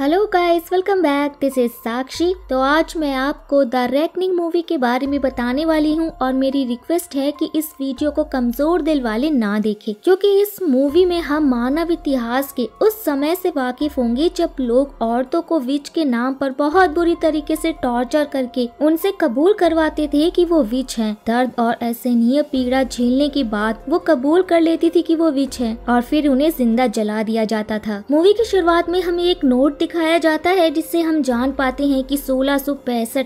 hello guys welcome back this is Sakshi तो आज मैं आपको द रेकनिंग मूवी के बारे में बताने वाली हूँ और मेरी रिक्वेस्ट है कि इस वीडियो को कमजोर दिल वाले ना देखें क्योंकि इस मूवी में हम मानव इतिहास के उस समय से वाकिफ होंगे जब लोग औरतों को विच के नाम पर बहुत बुरी तरीके से टॉर्चर करके उनसे कबूल करवाते थे की वो विच है दर्द और असहनीय पीड़ा झेलने के बाद वो कबूल कर लेती थी की वो विच है और फिर उन्हें जिंदा जला दिया जाता था मूवी की शुरुआत में हमें एक नोट दिखाया जाता है जिससे हम जान पाते हैं कि सोलह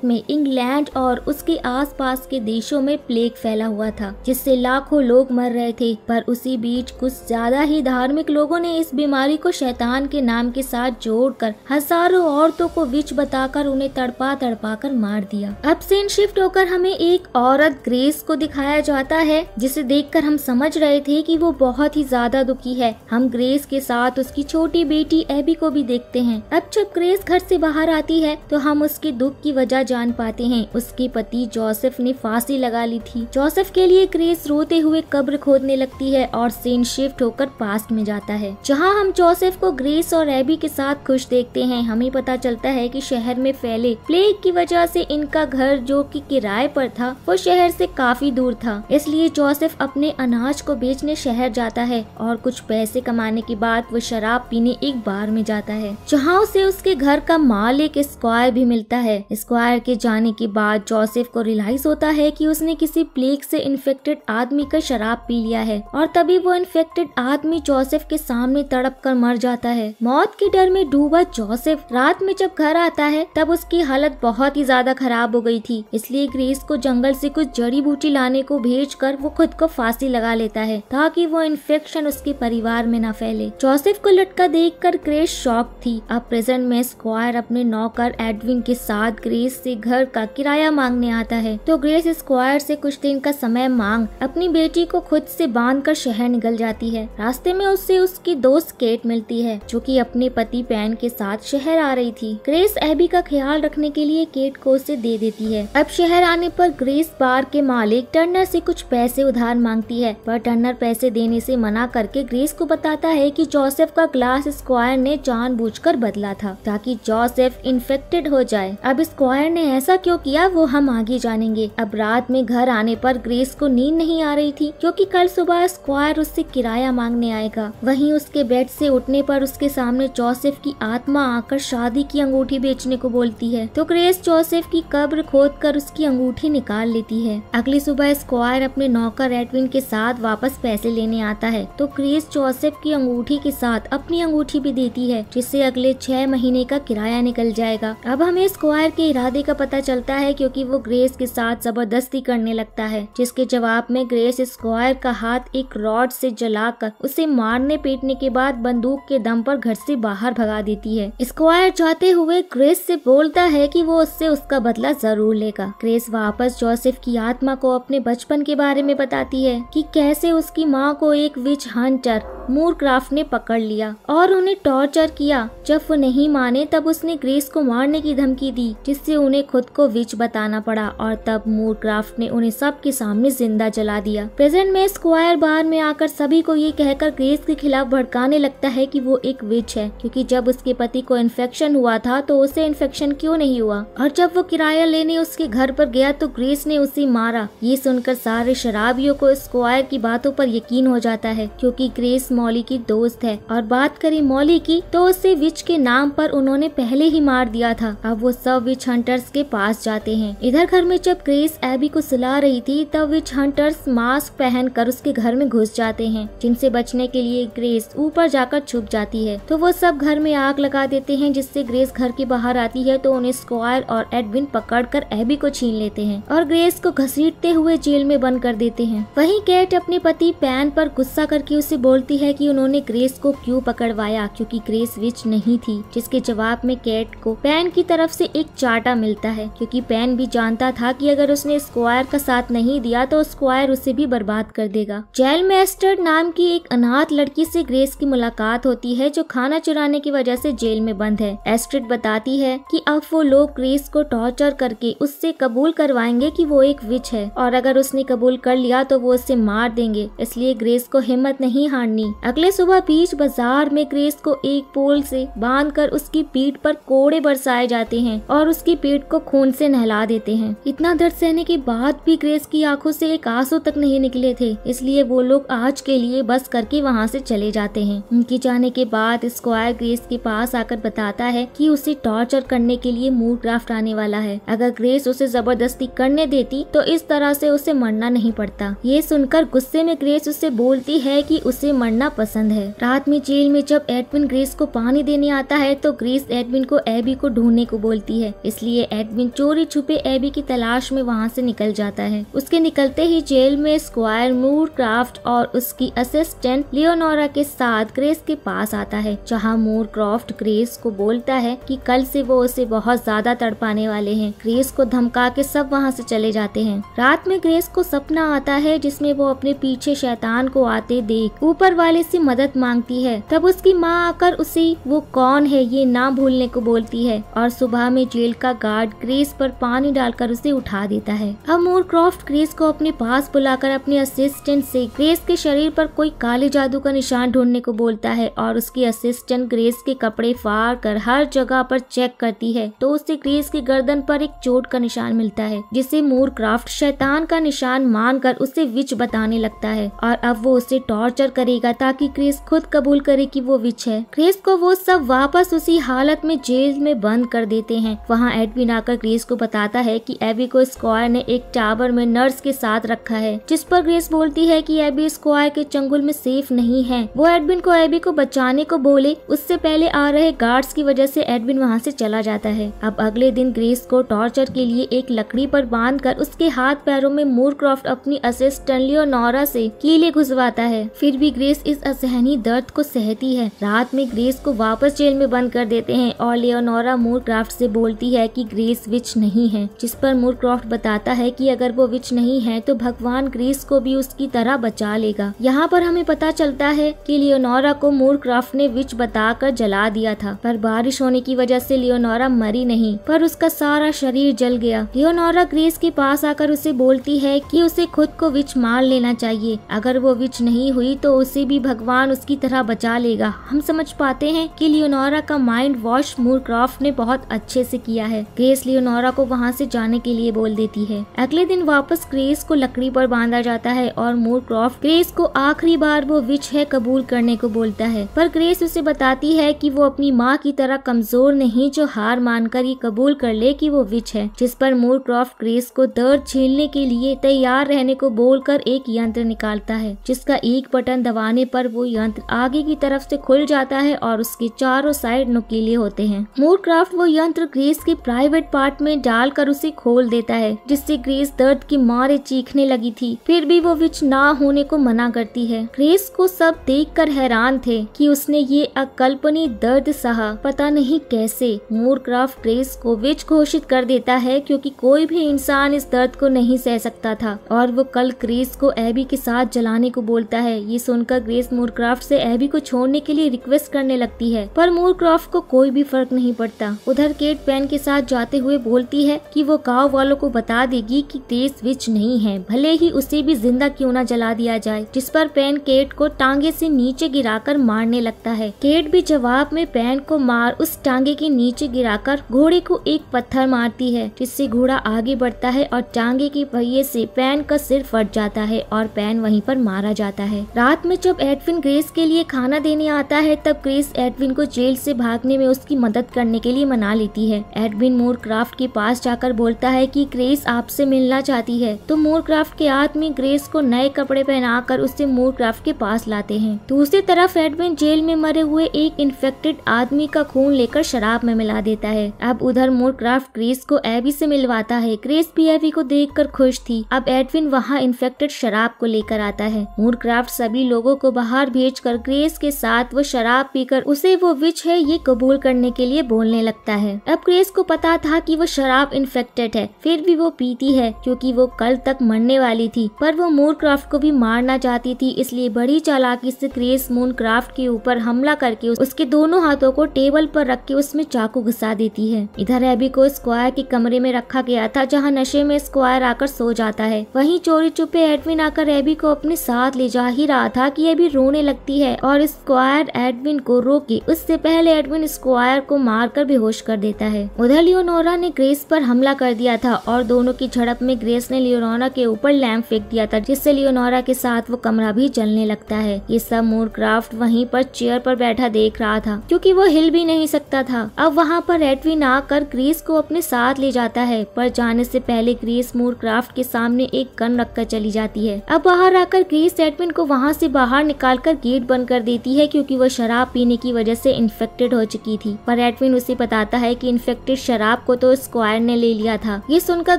में इंग्लैंड और उसके आसपास के देशों में प्लेग फैला हुआ था जिससे लाखों लोग मर रहे थे पर उसी बीच कुछ ज्यादा ही धार्मिक लोगों ने इस बीमारी को शैतान के नाम के साथ जोड़कर हजारों औरतों को विच बताकर उन्हें तड़पा तड़पा कर मार दिया अब सीन शिफ्ट होकर हमें एक औरत ग्रेस को दिखाया जाता है जिसे देख हम समझ रहे थे की वो बहुत ही ज्यादा दुखी है हम ग्रेस के साथ उसकी छोटी बेटी एबी को भी देखते हैं अब जब ग्रेस घर से बाहर आती है तो हम उसके दुख की वजह जान पाते हैं उसके पति जोसेफ ने फांसी लगा ली थी जोसेफ के लिए ग्रेस रोते हुए कब्र खोदने लगती है और सीन शिफ्ट होकर पास्ट में जाता है जहाँ हम जोसेफ को ग्रेस और एबी के साथ खुश देखते हैं हमें पता चलता है कि शहर में फैले प्लेग की वजह से इनका घर जो कि किराए पर था वो शहर से काफी दूर था इसलिए जोसेफ अपने अनाज को बेचने शहर जाता है और कुछ पैसे कमाने के बाद वो शराब पीने एक बार में जाता है जहाँ यहाँ उसे उसके घर का माल एक स्क्वायर भी मिलता है स्क्वायर के जाने के बाद जोसेफ को रिलाईज होता है कि उसने किसी प्लेग से इन्फेक्टेड आदमी का शराब पी लिया है और तभी वो इन्फेक्टेड आदमी जोसेफ के सामने तड़प कर मर जाता है मौत के डर में डूबा जोसेफ रात में जब घर आता है तब उसकी हालत बहुत ही ज्यादा खराब हो गयी थी इसलिए ग्रीस को जंगल ऐसी कुछ जड़ी बूटी लाने को भेज कर वो खुद को फांसी लगा लेता है ताकि वो इन्फेक्शन उसके परिवार में न फैले जोसेफ को लटका देख कर क्रेश शौक थी था प्रेजेंट में स्क्वायर अपने नौकर एडविन के साथ ग्रेस से घर का किराया मांगने आता है तो ग्रेस स्क्वायर से कुछ दिन का समय मांग अपनी बेटी को खुद से बांध कर शहर निकल जाती है रास्ते में उससे उसकी दोस्त केट मिलती है जो कि अपने पति पैन के साथ शहर आ रही थी ग्रेस एबी का ख्याल रखने के लिए केट को उसे दे देती है अब शहर आने पर ग्रेस बार के मालिक टर्नर से कुछ पैसे उधार मांगती है पर टर्नर पैसे देने से मना करके ग्रेस को बताता है कि जोसेफ का ग्लास स्क्वायर ने जान बुझ बदला था ताकि जोसेफ इन्फेक्टेड हो जाए अब स्क्वायर ने ऐसा क्यों किया वो हम आगे जानेंगे अब रात में घर आने पर ग्रेस को नींद नहीं आ रही थी क्योंकि कल सुबह स्क्वायर उससे किराया मांगने आएगा वहीं उसके बेड से उठने पर उसके सामने जोसेफ की आत्मा आकर शादी की अंगूठी बेचने को बोलती है तो ग्रेस जोसेफ की कब्र खोद कर उसकी अंगूठी निकाल लेती है अगली सुबह स्क्वायर अपने नौकर एडविन के साथ वापस पैसे लेने आता है तो ग्रेस जोसेफ की अंगूठी के साथ अपनी अंगूठी भी देती है जिससे अगले छह महीने का किराया निकल जाएगा अब हमें स्क्वायर के इरादे का पता चलता है क्योंकि वो ग्रेस के साथ जबरदस्ती करने लगता है जिसके जवाब में ग्रेस स्क्वायर का हाथ एक रॉड से जलाकर उसे मारने पीटने के बाद बंदूक के दम पर घर से बाहर भगा देती है स्क्वायर जाते हुए ग्रेस से बोलता है कि वो उससे उसका बदला जरूर लेगा ग्रेस वापस जोसेफ की आत्मा को अपने बचपन के बारे में बताती है कि कैसे उसकी माँ को एक विच हंटर मूर क्राफ्ट ने पकड़ लिया और उन्हें टॉर्चर किया जब वो नहीं माने तब उसने ग्रेस को मारने की धमकी दी जिससे उन्हें खुद को विच बताना पड़ा और तब मूरक्राफ्ट ने उन्हें सबके सामने जिंदा जला दिया प्रेजेंट में स्क्वायर बार में आकर सभी को ये कहकर ग्रेस के खिलाफ भड़काने लगता है की वो एक विच है क्यूँकी जब उसके पति को इन्फेक्शन हुआ था तो उसे इन्फेक्शन क्यों नहीं हुआ और जब वो किराया लेने उसके घर पर गया तो ग्रेस ने उसे मारा ये सुनकर सारे शराबियों को स्क्वायर की बातों पर यकीन हो जाता है क्योंकि ग्रेस मौली की दोस्त है और बात करें मौली की तो उसे विच के नाम पर उन्होंने पहले ही मार दिया था अब वो सब विच हंटर्स के पास जाते हैं इधर घर में जब ग्रेस एबी को सुला रही थी तब विच हंटर्स मास्क कर उसके घर में घुस जाते हैं जिनसे बचने के लिए ग्रेस ऊपर जाकर छुप जाती है तो वो सब घर में आग लगा देते हैं जिससे ग्रेस घर के बाहर आती है तो उन्हें स्क्वायर और एडविन पकड़कर एबी को छीन लेते हैं और ग्रेस को घसीटते हुए जेल में बंद कर देते हैं वहीं कैट अपने पति पैन पर गुस्सा करके उसे बोलती है कि उन्होंने ग्रेस को क्यों पकड़वाया क्योंकि ग्रेस विच नहीं थी थी जिसके जवाब में कैट को पैन की तरफ से एक चाटा मिलता है क्योंकि पैन भी जानता था कि अगर उसने स्क्वायर का साथ नहीं दिया तो स्क्वायर उसे भी बर्बाद कर देगा जेल में एस्टर्ड नाम की एक अनाथ लड़की से ग्रेस की मुलाकात होती है जो खाना चुराने की वजह से जेल में बंद है एस्ट्रिड बताती है कि अब वो लोग ग्रेस को टॉर्चर करके उससे कबूल करवाएंगे कि वो एक विच है और अगर उसने कबूल कर लिया तो वो उसे मार देंगे इसलिए ग्रेस को हिम्मत नहीं हारनी अगले सुबह बीच बाजार में ग्रेस को एक पोल से बांध बांधकर उसकी पीठ पर कोड़े बरसाए जाते हैं और उसकी पीठ को खून से नहला देते हैं इतना दर्द सहने के बाद भी ग्रेस की आंखों से एक आंसू तक नहीं निकले थे इसलिए वो लोग आज के लिए बस करके वहाँ से चले जाते हैं उनके जाने के बाद स्क्वायर ग्रेस के पास आकर बताता है कि उसे टॉर्चर करने के लिए मूड क्राफ्ट आने वाला है अगर ग्रेस उसे जबरदस्ती करने देती तो इस तरह से उसे मरना नहीं पड़ता ये सुनकर गुस्से में ग्रेस उससे बोलती है कि उसे मरना पसंद है रात में जेल में जब एडमिन ग्रेस को पानी देने आता आता है तो ग्रीस एडविन को एबी को ढूंढने को बोलती है इसलिए एडविन चोरी छुपे एबी की तलाश में वहाँ से निकल जाता है उसके निकलते ही जेल में स्क्वायर मूर क्राफ्ट और उसकी असिस्टेंट लियोनोरा के साथ ग्रेस के पास आता है जहाँ मूर क्राफ्ट ग्रेस को बोलता है की कल से वो उसे बहुत ज्यादा तड़पाने वाले है ग्रेस को धमका के सब वहाँ से चले जाते हैं रात में ग्रेस को सपना आता है जिसमे वो अपने पीछे शैतान को आते देख ऊपर वाले से मदद मांगती है तब उसकी माँ आकर उसे वो कौन कौन है ये ना भूलने को बोलती है और सुबह में जेल का गार्ड क्रेस पर पानी डालकर उसे उठा देता है अब मोरक्रॉफ्ट क्रेस को अपने पास बुलाकर अपने असिस्टेंट से ग्रेस के शरीर पर कोई काले जादू का निशान ढूंढने को बोलता है और उसकी असिस्टेंट ग्रेस के कपड़े फाड़ कर हर जगह पर चेक करती है तो उसे ग्रेस की गर्दन पर एक चोट का निशान मिलता है जिसे मोरक्राफ्ट क्राफ्ट शैतान का निशान मानकर उसे विच बताने लगता है और अब वो उसे टॉर्चर करेगा ताकि क्रेस खुद कबूल करे कि वो विच है क्रेस को वो सब वापस उसी हालत में जेल में बंद कर देते हैं वहाँ एडविन आकर ग्रेस को बताता है कि एबी को स्क्वायर ने एक टावर में नर्स के साथ रखा है जिस पर ग्रेस बोलती है कि एबी स्क्वायर के चंगुल में सेफ नहीं है वो एडविन को एबी को बचाने को बोले उससे पहले आ रहे गार्ड्स की वजह से एडविन वहाँ से चला जाता है अब अगले दिन ग्रेस को टॉर्चर के लिए एक लकड़ी पर कर उसके हाथ पैरों में मूरक्रॉफ्ट अपनी असिस्टेंट नौरा से कीले घुसवाता है फिर भी ग्रेस इस असहनीय दर्द को सहती है रात में ग्रेस को वापस जेल जेल में बंद कर देते हैं और लियोनोरा मूर क्राफ्ट से बोलती है कि ग्रीस विच नहीं है जिस पर मूर क्राफ्ट बताता है कि अगर वो विच नहीं है तो भगवान ग्रीस को भी उसकी तरह बचा लेगा यहाँ पर हमें पता चलता है कि लियोनोरा को मूर क्राफ्ट ने विच बताकर जला दिया था पर बारिश होने की वजह से लियोनोरा मरी नहीं पर उसका सारा शरीर जल गया लियोनोरा ग्रीस के पास आकर उसे बोलती है की उसे खुद को विच मार लेना चाहिए अगर वो विच नहीं हुई तो उसे भी भगवान उसकी तरह बचा लेगा हम समझ पाते हैं कि लियोनोरा लियोनोरा का माइंड वॉश मूरक्राफ्ट ने बहुत अच्छे से किया है ग्रेस लियोनोरा को वहाँ से जाने के लिए बोल देती है अगले दिन वापस ग्रेस को लकड़ी पर बांधा जाता है और मूरक्रॉफ्ट ग्रेस को आखिरी बार वो विच है कबूल करने को बोलता है पर ग्रेस उसे बताती है की वो अपनी माँ की तरह कमजोर नहीं जो हार कर ये कबूल कर ले की वो विच है जिस पर मूरक्रॉफ्ट ग्रेस को दर्द झेलने के लिए तैयार रहने को कर एक यंत्र निकालता है जिसका एक बटन दबाने पर वो यंत्र आगे की तरफ से खुल जाता है और उसके चारों चारों साइड नुकीले होते हैं मूरक्राफ्ट वो यंत्र ग्रीस के प्राइवेट पार्ट में डालकर उसे खोल देता है जिससे ग्रेस दर्द की मारे चीखने लगी थी फिर भी वो विच ना होने को मना करती है ग्रीस को सब देख हैरान थे की उसने ये अकल्पनीय दर्द सहा पता नहीं कैसे मूरक्राफ्ट ग्रेस को विच घोषित कर देता है क्योंकि कोई भी इंसान इस दर्द को नहीं सह सकता था और वो कल ग्रेस को एबी के साथ जलाने को बोलता है ये सुनकर ग्रेस मूरक्राफ्ट से एबी को छोड़ने के लिए रिक्वेस्ट करने लगती है पर मूरक्रॉफ्ट को कोई भी फर्क नहीं पड़ता उधर केट पैन के साथ जाते हुए बोलती है कि वो गांव वालों को बता देगी कि तेज विच नहीं है भले ही उसे भी जिंदा क्यों ना जला दिया जाए जिस पर पैन केट को टांगे से नीचे गिराकर मारने लगता है केट भी जवाब में पैन को मार उस टांगे के नीचे गिराकर घोड़े को एक पत्थर मारती है जिससे घोड़ा आगे बढ़ता है और टांगे के पहिए से पैन का सिर फट जाता है और पैन वहीं पर मारा जाता है रात में जब एडविन ग्रेस के लिए खाना देने आता है तब ग्रेस एडविन को जेल जेल से भागने में उसकी मदद करने के लिए मना लेती है एडविन मोरक्राफ्ट के पास जाकर बोलता है कि ग्रेस आपसे मिलना चाहती है तो मोरक्राफ्ट के आदमी ग्रेस को नए कपड़े पहनाकर उससे मोरक्राफ्ट के पास लाते हैं दूसरी तरफ एडविन जेल में मरे हुए एक इन्फेक्टेड आदमी का खून लेकर शराब में मिला देता है अब उधर मोरक्राफ्ट ग्रेस को एबी ऐसी मिलवाता है ग्रेस भी एबी को देख खुश थी अब एडविन वहाँ इन्फेक्टेड शराब को लेकर आता है मोरक्राफ्ट सभी लोगो को बाहर भेज कर ग्रेस के साथ वो शराब पीकर उसे वो विच कुछ है ये कबूल करने के लिए बोलने लगता है अब क्रेस को पता था कि वो शराब इन्फेक्टेड है फिर भी वो पीती है क्योंकि वो कल तक मरने वाली थी पर वो क्राफ्ट को भी मारना चाहती थी इसलिए बड़ी चालाकी से क्रेस मून क्राफ्ट के ऊपर हमला करके उसके दोनों हाथों को टेबल पर रख के उसमें चाकू घुसा देती है इधर एबी को स्क्वायर के कमरे में रखा गया था जहाँ नशे में स्क्वायर आकर सो जाता है वही चोरी चुपे एडविन आकर एबी को अपने साथ ले जा ही रहा था की एबी रोने लगती है और स्क्वायर एडविन को रोके उससे पहले एडविन स्क्वायर को मारकर बेहोश कर देता है उधर लियोनोरा ने ग्रेस पर हमला कर दिया था और दोनों की झड़प में ग्रेस ने लियोनोरा के ऊपर लैम्प फेंक दिया था जिससे लियोनोरा के साथ वो कमरा भी जलने लगता है ये सब क्राफ्ट वहीं पर चेयर पर बैठा देख रहा था क्योंकि वो हिल भी नहीं सकता था अब वहाँ पर एडविन आकर ग्रेस को अपने साथ ले जाता है पर जाने से पहले ग्रेस मोरक्राफ्ट के सामने एक गन रखकर चली जाती है अब बाहर आकर ग्रेस एडविन को वहाँ से बाहर निकालकर गेट बंद कर देती है क्योंकि वह शराब पीने की वजह से इन्फेक्टेड हो चुकी थी पर एडविन उसे बताता है कि इन्फेक्टेड शराब को तो स्क्वायर ने ले लिया था ये सुनकर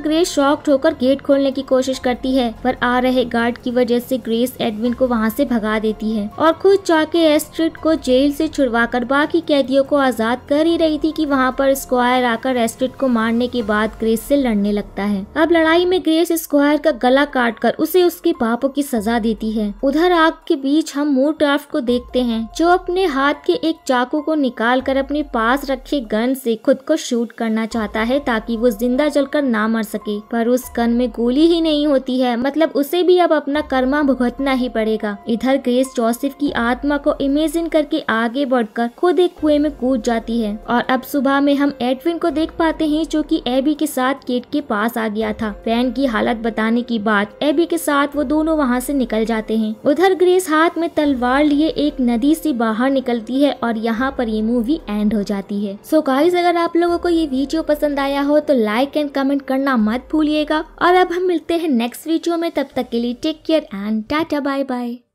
ग्रेस शॉक्ड होकर गेट खोलने की कोशिश करती है पर आ रहे गार्ड की वजह से ग्रेस एडविन को वहाँ से भगा देती है और खुद जाके एस्ट्रिट को जेल से छुड़वाकर बाकी कैदियों को आजाद कर ही रही थी कि वहाँ पर स्क्वायर आकर एस्ट्रिट को मारने के बाद ग्रेस से लड़ने लगता है अब लड़ाई में ग्रेस स्क्वायर का गला काट कर उसे उसके पापों की सजा देती है उधर आग के बीच हम मूरक्राफ्ट को देखते हैं जो अपने हाथ के एक चाकू चाकू को निकाल कर अपने पास रखे गन से खुद को शूट करना चाहता है ताकि वो जिंदा जलकर ना मर सके पर उस गन में गोली ही नहीं होती है मतलब उसे भी अब अपना कर्मा भुगतना ही पड़ेगा इधर ग्रेस जोसेफ की आत्मा को इमेजिन करके आगे बढ़कर खुद एक कुएं में कूद जाती है और अब सुबह में हम एडविन को देख पाते हैं जो कि एबी के साथ केट के पास आ गया था फैन की हालत बताने की बात एबी के साथ वो दोनों वहाँ से निकल जाते हैं उधर ग्रेस हाथ में तलवार लिए एक नदी से बाहर निकलती है और यहाँ यहाँ पर ये मूवी एंड हो जाती है सो so गाइज अगर आप लोगों को ये वीडियो पसंद आया हो तो लाइक एंड कमेंट करना मत भूलिएगा और अब हम मिलते हैं नेक्स्ट वीडियो में तब तक के लिए टेक केयर एंड टाटा बाय बाय